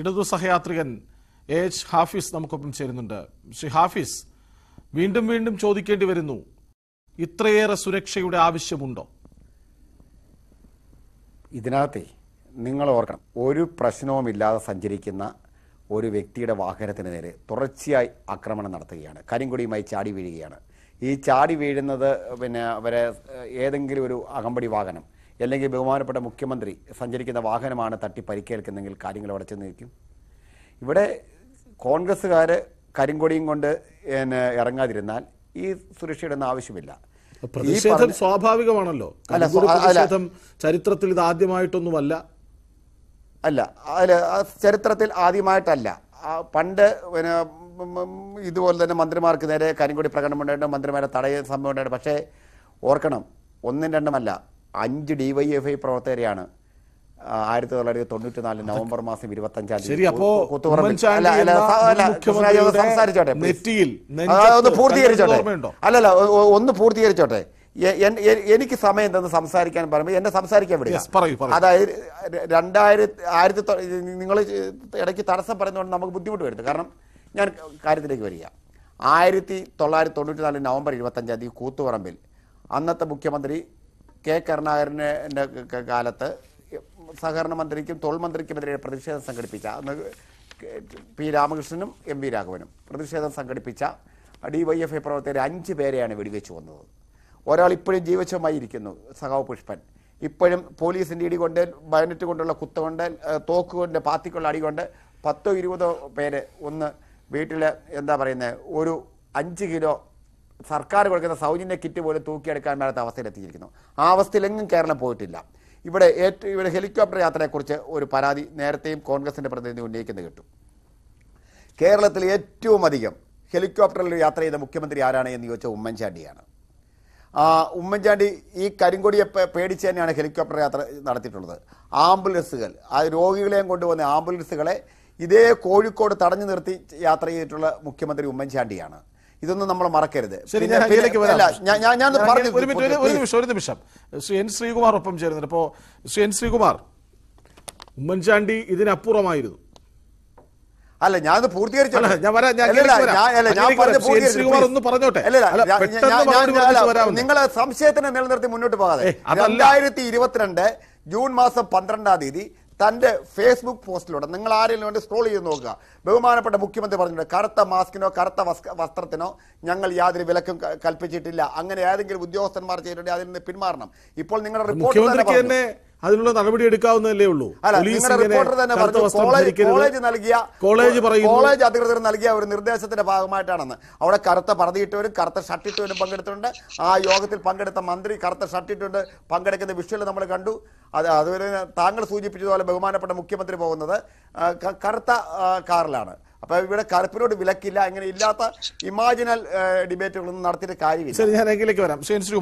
ഇടതു സഹയാത്രികൻ എച്ച് ഹാഫിസ് നമുക്കൊപ്പം ചേരുന്നുണ്ട് ശ്രീ ഹാഫിസ് വീണ്ടും വീണ്ടും ചോദിക്കേണ്ടി വരുന്നു ഇത്രയേറെ സുരക്ഷയുടെ ആവശ്യമുണ്ടോ ഇതിനകത്തെ നിങ്ങൾ ഓർക്കണം ഒരു പ്രശ്നവുമില്ലാതെ സഞ്ചരിക്കുന്ന ഒരു വ്യക്തിയുടെ വാഹനത്തിന് നേരെ തുടർച്ചയായി ആക്രമണം നടത്തുകയാണ് കരിങ്കുടിയുമായി ചാടി വീഴുകയാണ് ഈ ചാടി വീഴുന്നത് പിന്നെ അവരെ ഏതെങ്കിലും ഒരു അകമ്പടി വാഹനം അല്ലെങ്കിൽ ബഹുമാനപ്പെട്ട മുഖ്യമന്ത്രി സഞ്ചരിക്കുന്ന വാഹനമാണ് തട്ടി പരിക്കേൽക്കുന്നതെങ്കിൽ കാര്യങ്ങൾ അവിടെ ചെന്ന് നിൽക്കും ഇവിടെ കോൺഗ്രസ്സുകാർ കരിങ്കൊടിയും കൊണ്ട് ഇറങ്ങാതിരുന്നാൽ ഈ സുരക്ഷയുടെ ഒന്നും ആവശ്യമില്ല പ്രതിഷേധം സ്വാഭാവികമാണല്ലോ ചരിത്രത്തിൽ ഇത് ആദ്യമായിട്ടൊന്നുമല്ല അല്ല അല്ല ചരിത്രത്തിൽ ആദ്യമായിട്ടല്ല പണ്ട് പിന്നെ ഇതുപോലെ തന്നെ മന്ത്രിമാർക്ക് നേരെ കരിങ്കൊടി പ്രകടനം ഉണ്ടായിട്ടുണ്ട് മന്ത്രിമാരെ തടയ സംഭവം ഉണ്ടായിട്ടുണ്ട് പക്ഷേ ഓർക്കണം ഒന്നും രണ്ടുമല്ല അഞ്ച് ഡി വൈ എഫ് ഐ പ്രവർത്തകരെയാണ് ആയിരത്തി തൊള്ളായിരത്തി തൊണ്ണൂറ്റി നാല് നവംബർ മാസം ഇരുപത്തഞ്ചാം തീയതി അല്ലല്ല ഒന്ന് പൂർത്തീകരിച്ചോട്ടെ എനിക്ക് സമയം തന്ന് സംസാരിക്കാൻ പറയുമ്പോൾ എന്നെ സംസാരിക്കാൻ വിടുക അതായത് രണ്ടായിരത്തി ആയിരത്തി നിങ്ങൾ ഇടയ്ക്ക് തടസ്സം പറയുന്നതുകൊണ്ട് നമുക്ക് ബുദ്ധിമുട്ട് വരുന്നത് കാരണം ഞാൻ കാര്യത്തിലേക്ക് വരിക ആയിരത്തി തൊള്ളായിരത്തി തൊണ്ണൂറ്റി നാല് നവംബർ ഇരുപത്തഞ്ചാം തീയതി കൂത്തുപറമ്പിൽ അന്നത്തെ മുഖ്യമന്ത്രി കെ കരുണാകരനെ കാലത്ത് സഹകരണ മന്ത്രിക്കും തൊഴിൽ മന്ത്രിക്കുമെതിരെ പ്രതിഷേധം സംഘടിപ്പിച്ച അന്ന് പി രാമകൃഷ്ണനും എം വി രാഘവനും പ്രതിഷേധം സംഘടിപ്പിച്ച ഡി വൈ എഫ് ഐ പ്രവർത്തകർ അഞ്ച് പേരെയാണ് വെടിവെച്ച് വന്നത് ഒരാൾ ഇപ്പോഴും ജീവശമായി ഇരിക്കുന്നു സഖാവ് പുഷ്പൻ ഇപ്പോഴും പോലീസിൻ്റെ ഇടി കൊണ്ട് ബയനറ്റ് കൊണ്ടുള്ള കുത്തുകൊണ്ട് തോക്ക് കൊണ്ട് പാത്തിക്കുള്ള അടി കൊണ്ട് പത്തോ ഇരുപതോ പേര് ഒന്ന് വീട്ടിൽ എന്താ പറയുന്നത് ഒരു അഞ്ച് കിലോ സർക്കാർ കൊടുക്കുന്ന സൗജന്യ കിറ്റ് പോലും തൂക്കിയെടുക്കാൻ മേലാത്ത അവസ്ഥയിലെത്തിയിരിക്കുന്നു ആ അവസ്ഥയിലെങ്ങും കേരളം പോയിട്ടില്ല ഇവിടെ ഏറ്റവും ഇവിടെ ഹെലികോപ്റ്റർ യാത്രയെക്കുറിച്ച് ഒരു പരാതി നേരത്തെയും കോൺഗ്രസിൻ്റെ പ്രതിനിധി ഉന്നയിക്കുന്നത് കിട്ടും കേരളത്തിൽ ഏറ്റവും അധികം ഹെലികോപ്റ്ററിൽ യാത്ര ചെയ്ത മുഖ്യമന്ത്രി ആരാണ് എന്ന് ചോദിച്ചാൽ ഉമ്മൻചാണ്ടിയാണ് ഉമ്മൻചാണ്ടി ഈ കരിങ്കൊടിയെ പേടിച്ച് തന്നെയാണ് ഹെലികോപ്റ്റർ യാത്ര നടത്തിയിട്ടുള്ളത് ആംബുലൻസുകൾ ആ രോഗികളെയും കൊണ്ടുവന്ന ആംബുലൻസുകളെ ഇതേ കോഴിക്കോട് തടഞ്ഞു നിർത്തി യാത്ര ചെയ്തിട്ടുള്ള മുഖ്യമന്ത്രി ഉമ്മൻചാണ്ടിയാണ് ഇതൊന്നും നമ്മൾ മറക്കരുത് ഒരു നിമിഷം ശ്രീ എൻ ശ്രീകുമാർ ഒപ്പം ചേരുന്നുണ്ട് അപ്പോ ശ്രീ എൻ ശ്രീകുമാർ ഉമ്മൻചാണ്ടി ഇതിനപ്പുറമായിരുന്നു അല്ല ഞാൻ നിങ്ങൾ സംശയത്തിനെ നിലനിർത്തി മുന്നോട്ട് പോകാതെ രണ്ടായിരത്തി ഇരുപത്തിരണ്ട് ജൂൺ മാസം പന്ത്രണ്ടാം തീയതി തൻ്റെ ഫേസ്ബുക്ക് പോസ്റ്റിലൂടെ നിങ്ങൾ ആരെങ്കിലും വേണ്ടി സ്ക്രോൾ ചെയ്ത് നോക്കുക ബഹുമാനപ്പെട്ട മുഖ്യമന്ത്രി പറഞ്ഞിട്ടുണ്ട് കറുത്ത മാസ്കിനോ കറുത്ത വസ്ത്രത്തിനോ ഞങ്ങൾ യാതൊരു വിലക്കും കൽപ്പിച്ചിട്ടില്ല അങ്ങനെ ഏതെങ്കിലും ഉദ്യോഗസ്ഥന്മാർ ചെയ്തിട്ടുണ്ടെങ്കിൽ അതിൽ നിന്ന് പിന്മാറണം ഇപ്പോൾ നിങ്ങളുടെ റിപ്പോർട്ട് തന്നെ അതിനുള്ള നടപടി എടുക്കാവുന്നതല്ലേ ഉള്ളൂ കോളേജ് നൽകിയ കോളേജ് കോളേജ് അധികൃതർ നൽകിയ ഒരു നിർദ്ദേശത്തിന്റെ ഭാഗമായിട്ടാണെന്ന് അവിടെ കറുത്ത പറഞ്ഞിട്ടവരും കറുത്ത ഷട്ടിട്ടവരും പങ്കെടുത്തിട്ടുണ്ട് ആ യോഗത്തിൽ പങ്കെടുത്ത മന്ത്രി കറുത്ത ഷട്ടിട്ടുണ്ട് പങ്കെടുക്കുന്ന വിഷയം നമ്മൾ കണ്ടു അത് അതുവരെ താങ്കൾ സൂചിപ്പിച്ചതുപോലെ ബഹുമാനപ്പെട്ട മുഖ്യമന്ത്രി പോകുന്നത് കറുത്ത കാറിലാണ് അപ്പൊ ഇവിടെ കറുപ്പിനോട് വിലക്കില്ല അങ്ങനെ ഇല്ലാത്ത ഇമാജിനൽ ഡിബേറ്റുകളൊന്നും നടത്തിയിട്ട് കാര്യമില്ല ഞാൻ എങ്കിലേക്ക് വരാം ശ്രീ